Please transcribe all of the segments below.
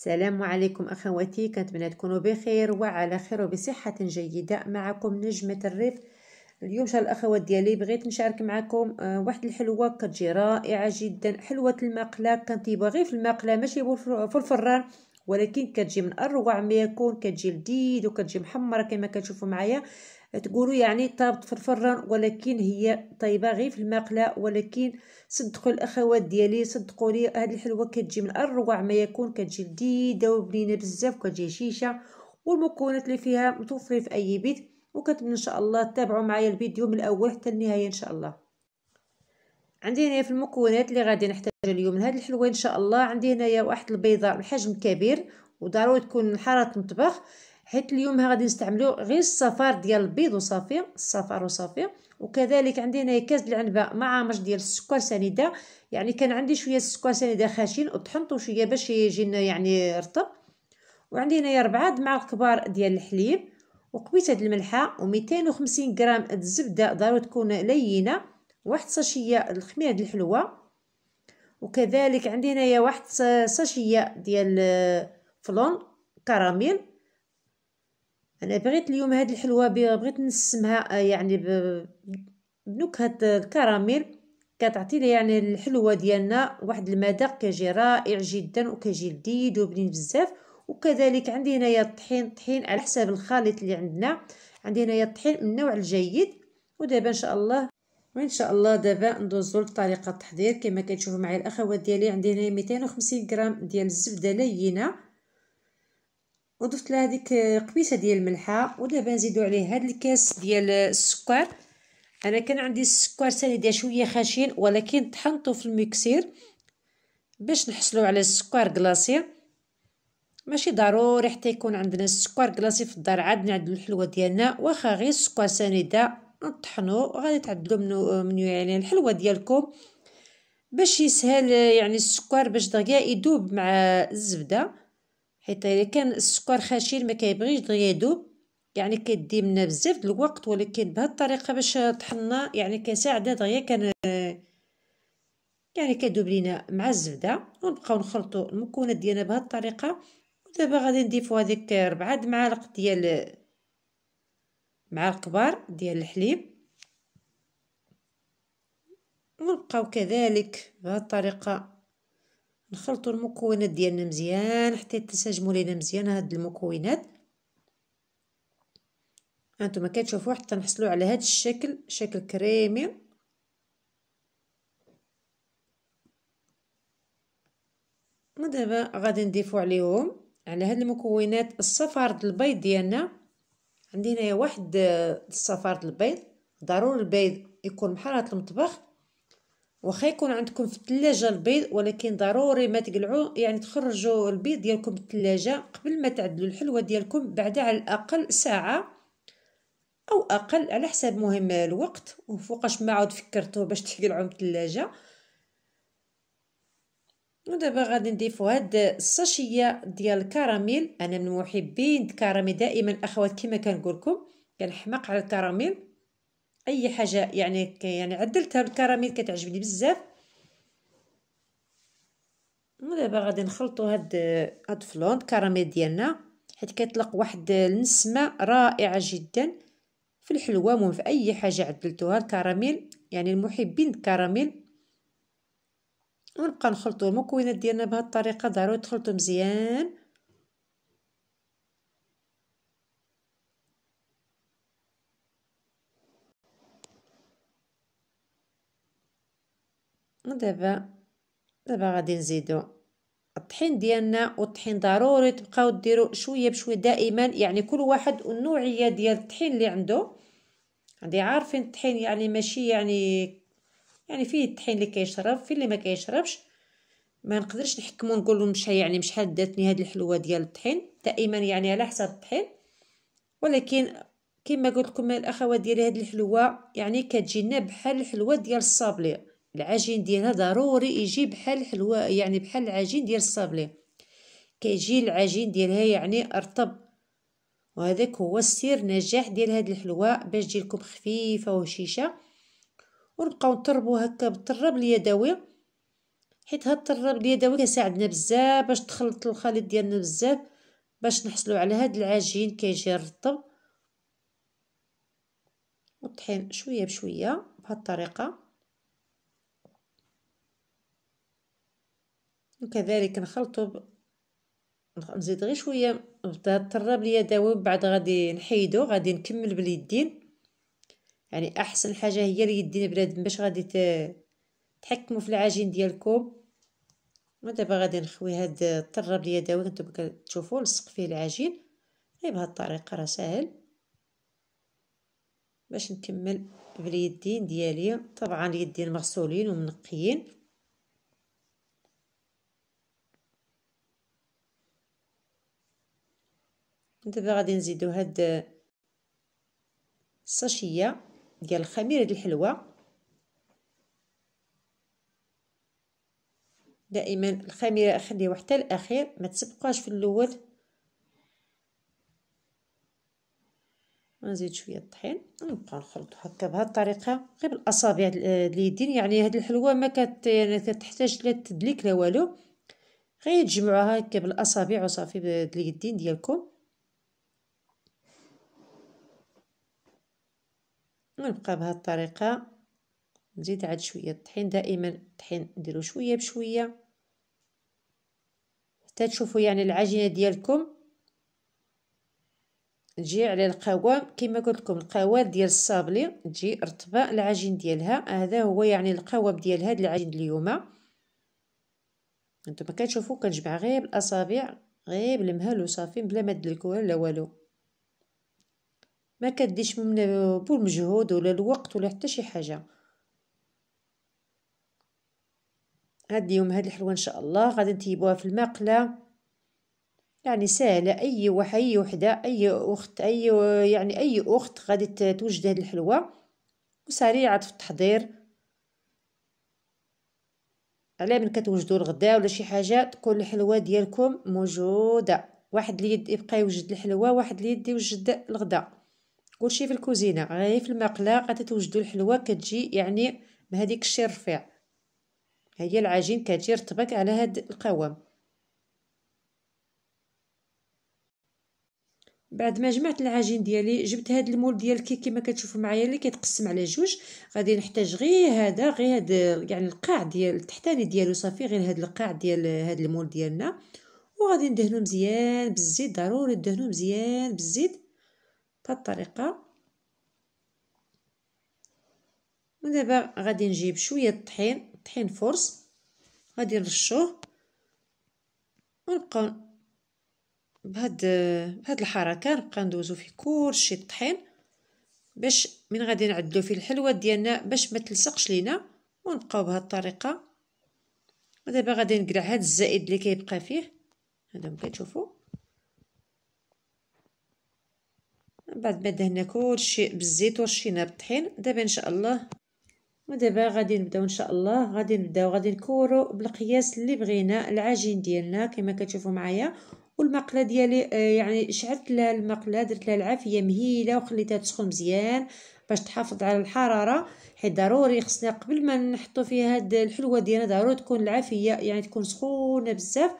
السلام عليكم أخواتي كنتمنى تكونوا بخير وعلى خير وبصحة جيدة معكم نجمة الريف اليوم شاء الأخوات ديالي بغيت نشارك معكم آه، واحد الحلوة كتجي رائعة جدا حلوة المقلة كانت غير في المقلة ماشي في الفران ولكن كتجي من اروع ما يكون كتجي لذيذ وكتجي محمره كما كتشوفوا معايا تقولوا يعني طابت في الفران ولكن هي طيبه غير في المقله ولكن صدقوا الاخوات ديالي صدقوا لي هذه الحلوه كتجي من اروع ما يكون كتجي لذيذه وبنينه بزاف وكتجي شيشه والمكونات اللي فيها متوفره في اي بيت وكتب ان شاء الله تابعوا معايا الفيديو من الاول حتى النهايه ان شاء الله عندي هنايا في المكونات اللي غادي نحتاجها اليوم لهاد الحلوه ان شاء الله عندي هنايا واحد البيضه بحجم كبير وضروري تكون حاره المطبخ حيت اليوم غادي نستعملو غير الصفار ديال البيض وصافي الصفار وصافي وكذلك عندي هنايا كاس العنبه مع رمج ديال السكر سنيده يعني كان عندي شويه السكر سنيده خاشين وطحنته شويه باش يجي يعني رطب وعندي هنايا ربعة معالق كبار ديال الحليب وقبيته د الملحه و250 غرام د الزبده ضروري تكون لينه واحد صاشيه الخميره الحلوه وكذلك عندي هنايا واحد صاشيه ديال آه، فلون كراميل انا بغيت اليوم هذه الحلوه بغيت نسمها آه، يعني بنكهه الكراميل كتعطينا يعني الحلوه ديالنا واحد المذاق كيجي رائع جدا وكيجي لذيذ وبنين بزاف وكذلك عندي هنايا الطحين الطحين على حساب الخليط اللي عندنا عندي هنايا الطحين من النوع الجيد ودابا ان شاء الله وان شاء الله دابا ندوزو لطريقه التحضير كما كتشوفوا معايا الاخوات ديالي عندي هنايا 250 غرام ديال الزبده لينه وضفت لها ديك قبيسه ديال الملحه ودابا نزيدو عليه هاد الكاس ديال السكر انا كان عندي السكر ثاني ديال شويه خشين ولكن طحنته في الميكسير باش نحصلو على السكر كلاصي ماشي ضروري حتى يكون عندنا السكر كلاصي في الدار عاد نعدلو الحلوه ديالنا واخا غير السكر سنيده نطحنو غادي تعدلو منو منو يعني الحلوه ديالكم باش يسهل يعني السكر باش دغيا يذوب مع الزبده حيت الا كان السكر خشين ما كيبغيش دغيا يذوب يعني كدي منا بزاف د الوقت ولكن بهاد الطريقه باش طحنا يعني كيساعد دغيا كان يعني كيذوب لينا مع الزبده ونبقاو نخلطو المكونات ديالنا بهاد الطريقه ودابا غادي نضيفو هذيك ربعة معالق ديال معالق كبار ديال الحليب ونبقاو كذلك بهاد الطريقه نخلطوا المكونات ديالنا مزيان حتى تنسجموا لينا مزيان هاد المكونات هانتوما كتشوفوا حتى نحصلوا على هاد الشكل شكل كريمي ودابا غادي نضيفوا عليهم على هاد المكونات الصفارد البيض ديالنا عندي هنايا واحد الصفارد البيض ضروري البيض يكون بحال هاد المطبخ واخا يكون عندكم في الثلاجه البيض ولكن ضروري ما تقلعوا يعني تخرجوا البيض ديالكم من الثلاجه قبل ما تعدلوا الحلوه ديالكم بعد على الاقل ساعه او اقل على حسب مهم الوقت وفوقاش ما عاود فكرتوا باش تقلعوا من الثلاجه ودابا غادي نضيفو هاد الساشيه ديال الكراميل انا من محبين الكراميل دائما اخوات كما كنقول لكم كنحماق على الكراميل اي حاجه يعني يعني عدلتها الكراميل كتعجبني بزاف ودابا غادي نخلطوا هاد هاد فلون كراميل ديالنا حيت كيطلق واحد النسمه رائعه جدا في الحلوه مهم في اي حاجه عدلتوها الكراميل يعني المحبين الكراميل ونبقى نخلطوا المكونات ديالنا بهاد الطريقه ضروري تخلطوا مزيان دابا دابا غادي نزيدو الطحين ديالنا والطحين ضروري تبقاو ديروا شويه بشويه دائما يعني كل واحد والنوعيه ديال الطحين اللي عنده عندي عارفين الطحين يعني ماشي يعني يعني فيه الطحين اللي كيشرب فيه اللي ما كيشربش ما نقدرش نحكمو نقولو لهم يعني مش داتني هاد الحلوه ديال الطحين دائما يعني على حسب الطحين ولكن كما قلت لكم الاخوات ديالي هاد الحلوه يعني كتجينا بحال الحلوه ديال الصابليه العجين ديالها ضروري يجي بحال حلوه يعني بحال العجين ديال الصابلي كيجي العجين ديالها يعني رطب وهذاك هو السر نجاح ديال هاد الحلوه باش تجي لكم خفيفه وهشيشه ونبقاو نطربو هكا بالطراب اليدوي حيت هاد الطراب اليدوي كيساعدنا بزاف باش تخلط الخليط ديالنا بزاف باش نحصلو على هاد العجين كيجي رطب وطحين شويه بشويه بهاد الطريقه وكذلك نخلطو ب... نزيد غير شويه بدا الطراب اليدوي بعد غادي نحيدو غادي نكمل باليدين يعني احسن حاجه هي اليدين بنادم باش غادي تحكموا في العجين ديالكم ودابا غادي نخوي هاد الطراب اليدوي كنتم كتشوفوا نلصق فيه العجين غير بهاد الطريقه راه ساهل باش نكمل باليدين ديالي طبعا اليدين مغسولين ومنقيين دابا غادي نزيدو هاد الساشيه ديال الخميره ديال الحلوى دائما الخميره اخليها حتى الاخير ما تسبقاش في الاول نزيد شويه الطحين ونبقى نخلط هكا بهاد الطريقه غير بالاصابع اليدين يعني هاد الحلوه ما كت يعني كتحتاج لا تدليك لا والو غير تجمعوها هكا بالاصابع وصافي باليدين ديالكم ونبقى بهذه الطريقه نزيد عاد شويه الطحين دائما الطحين نديرو شويه بشويه حتى تشوفوا يعني العجينه ديالكم تجي على القوام كما قلت لكم القوام ديال الصابلي تجي رطبه العجين ديالها هذا هو يعني القوام ديال هاد العجين اليوم انتم كتشوفوا كنجمع غير بالاصابع غير بالمهل وصافي بلا ما تدلكوها لا والو ما كديش من بول مجهود ولا الوقت ولا حتى شي حاجه هاد اليوم هاد الحلوه ان شاء الله غادي نطيبوها في المقله يعني سهله اي وحي اي وحده اي اخت اي يعني اي اخت غادي توجد هاد الحلوه وسريعه في التحضير على من كتوجدوا الغداء ولا شي حاجه تكون الحلوه ديالكم موجوده واحد اليد يبقى يوجد الحلوه واحد اليد يوجد الغداء كلشي في الكوزينه غير في المقله غادي توجدوا الحلوه كتجي يعني بهذيك الشي الرفيع هي العجين كتجي رطبك على هاد القوام بعد ما جمعت العجين ديالي جبت هاد المول ديال الكيك كما كتشوفوا معايا اللي كيتقسم على جوج غادي نحتاج غير هذا غير هاد يعني القاع ديال التحتاني ديالو صافي غير هاد القاع ديال هاد المول ديالنا وغادي ندهنو مزيان بالزيت ضروري ندهنو مزيان بالزيت الطريقة ودابا غادي نجيب شويه الطحين طحين فرص غادي نرشوه ونبقاو بهاد بهاد الحركه نبقى ندوزو في كلشي الطحين باش من غادي نعدلو في الحلوه ديالنا باش ما تلصقش لينا ونبقاو بهاد الطريقه ودابا غادي نقلع هاد الزائد اللي كيبقى فيه هادو كتشوفوا بعد دهنا كل كلشي بالزيت ورشيناه بالطحين دابا ان شاء الله ودابا غادي نبداو ان شاء الله غادي نبداو غادي نكورو بالقياس اللي بغينا العجين ديالنا كما كتشوفوا معايا والمقله ديالي آه، يعني شعلت لها المقله درت لها العافيه مهيله وخليتها تسخن مزيان باش تحافظ على الحراره حيت ضروري خصنا قبل ما نحطو فيها هاد الحلوه ديالنا ضروري تكون العافيه يعني تكون سخونه بزاف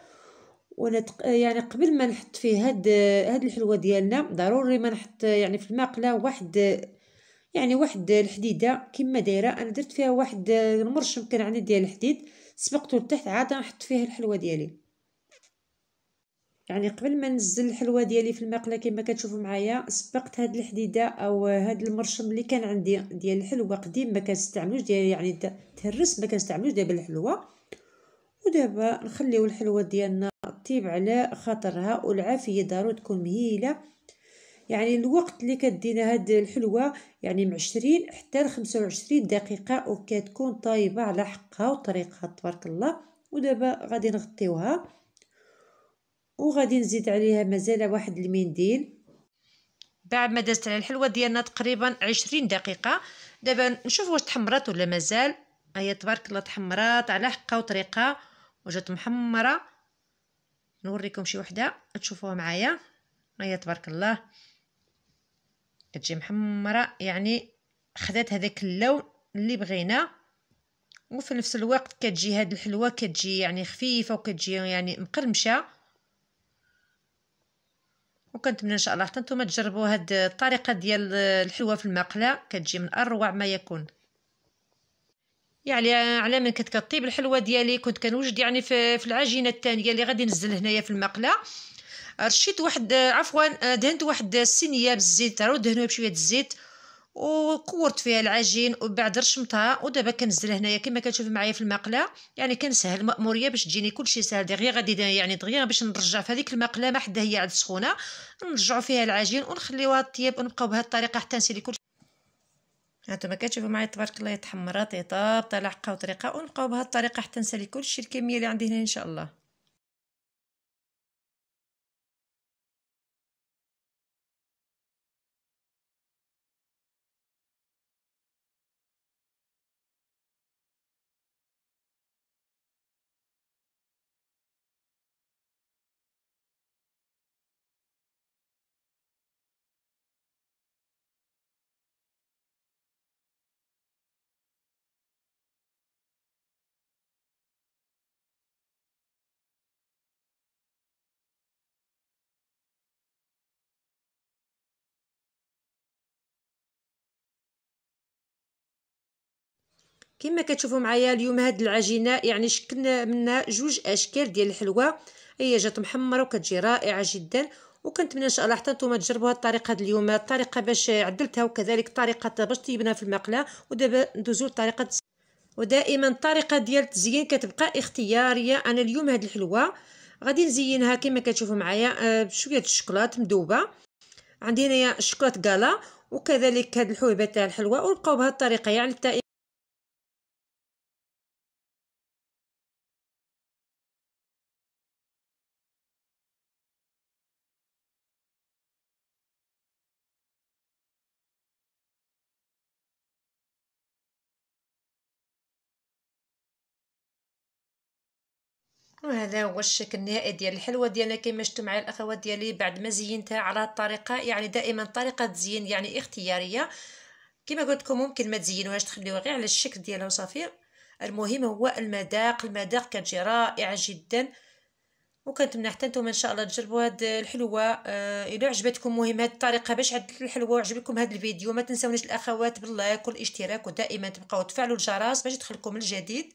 ونتق... يعني قبل ما نحط فيه هاد هاد الحلوه ديالنا ضروري ما نحط يعني في الماقله واحد يعني واحد الحديده كما دايره انا درت فيها واحد المرشم كان عندي ديال الحديد سبقته لتحت عاد نحط فيه الحلوه ديالي يعني قبل ما ننزل الحلوه ديالي في المقله كما كتشوفوا معايا سبقت هاد الحديده او هاد المرشم اللي كان عندي ديال الحلوه قديم ما كنستعملوش ديال يعني تهرس ما كنستعملوش دابا الحلوه ودابا نخليو الحلوه ديالنا ترتيب على خاطرها والعافيه ضروري تكون مهيله يعني الوقت اللي كدينا هاد الحلوه يعني من 20 حتى ل 25 دقيقه وكتكون طايبه على حقها وطريقها تبارك الله ودابا غادي نغطيوها وغادي نزيد عليها مازال واحد المنديل بعد ما دازت على الحلوه ديالنا تقريبا 20 دقيقه دابا نشوف واش تحمرات ولا مازال هي تبارك الله تحمرات على حقها وطريقها وجات محمره نوريكم شي وحده تشوفوها معايا هي تبارك الله كتجي محمره يعني خدات هذاك اللون اللي بغينا وفي نفس الوقت كتجي هاد الحلوه كتجي يعني خفيفه وكتجي يعني مقرمشه وكنتمنى ان شاء الله حتى نتوما تجربوا هاد الطريقه ديال الحلوه في المقله كتجي من اروع ما يكون يعني على من كنت كطيب الحلوه ديالي كنت كنوجد يعني في, في العجينه الثانيه اللي غادي نزل هنايا في المقله رشيت واحد عفوا دهنت واحد السينيه بالزيت راه دهنوها بشويه الزيت وقورت فيها العجين وبعد رشمتها ودابا كنزل هنايا كما كتشوف معايا في المقله يعني كنسهل المأموريه باش تجيني كلشي ساهل دغيا غادي يعني دغيا باش نرجع في هذيك المقله ما حدا هي عاد سخونه نرجعوا فيها العجين ونخليوها طيب ونبقاو بهذه الطريقه حتى نسيلي كلشي حتى ما كتشوفوا معايا تبارك الله يتحمرات يطاب طلع قا وطريقه ونبقاو بهالطريقه حتى نسالي كل الشيء الكميه اللي عندي هنا ان شاء الله كما كتشوفوا معايا اليوم هاد العجينه يعني شكلنا منها جوج اشكال ديال الحلوه هي جات محمره وكتجي رائعه جدا وكنتمنى ان شاء الله حتى نتوما تجربوا هاد الطريقه هاد اليوم الطريقه باش عدلتها وكذلك طريقه باش طيبناها في المقله ودابا ندوزو لطريقه ودائما الطريقه ديال التزيين كتبقى اختياريه انا اليوم هاد الحلوه غادي نزينها كما كتشوفوا معايا آه، بشويه الشوكولاط مذوبه عندي هنايا الشوكولاط كالا وكذلك هاد الحويبه تاع الحلوه ونبقاو بهاد الطريقه يعني وهذا هو الشكل النهائي ديال الحلوه ديالنا كما شفتوا معايا الاخوات ديالي بعد ما زينتها على الطريقه يعني دائما طريقه تزيين يعني اختياريه كما قلت لكم ممكن ما تزينوهاش تخليوها غير على الشكل ديالها وصافي المهم هو المذاق المذاق كتجي رائعه جدا وكنتمنى حتى نتوما ان شاء الله تجربوا هاد الحلوه آه الا عجبتكم مهم هاد الطريقه باش عدلت الحلوه وعجبكم هاد الفيديو ما تنساونيش الاخوات باللايك والاشتراك ودائما تبقاو تفعلوا الجرس باش يدخلكم الجديد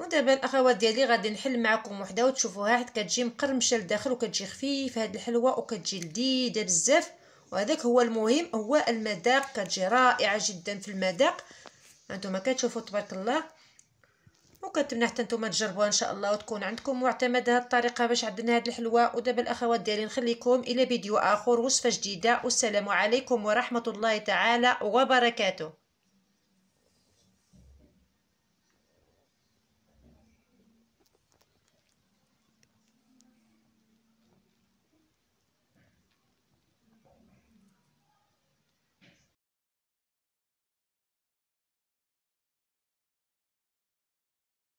ودابا الاخوات ديالي غادي نحل معكم وحده وتشوفوها حيت كتجي مقرمشه لداخل وكتجي خفيفه هاد الحلوه وكتجي لذيذه بزاف وهذاك هو المهم هو المذاق كتجي رائعه جدا في المذاق هانتوما كتشوفوا تبارك الله وكنتمنى حتى نتوما تجربوها ان شاء الله وتكون عندكم معتمده هاد الطريقه باش عندنا هاد الحلوه ودابا الاخوات ديالي نخليكم الى فيديو اخر وصفه جديده والسلام عليكم ورحمه الله تعالى وبركاته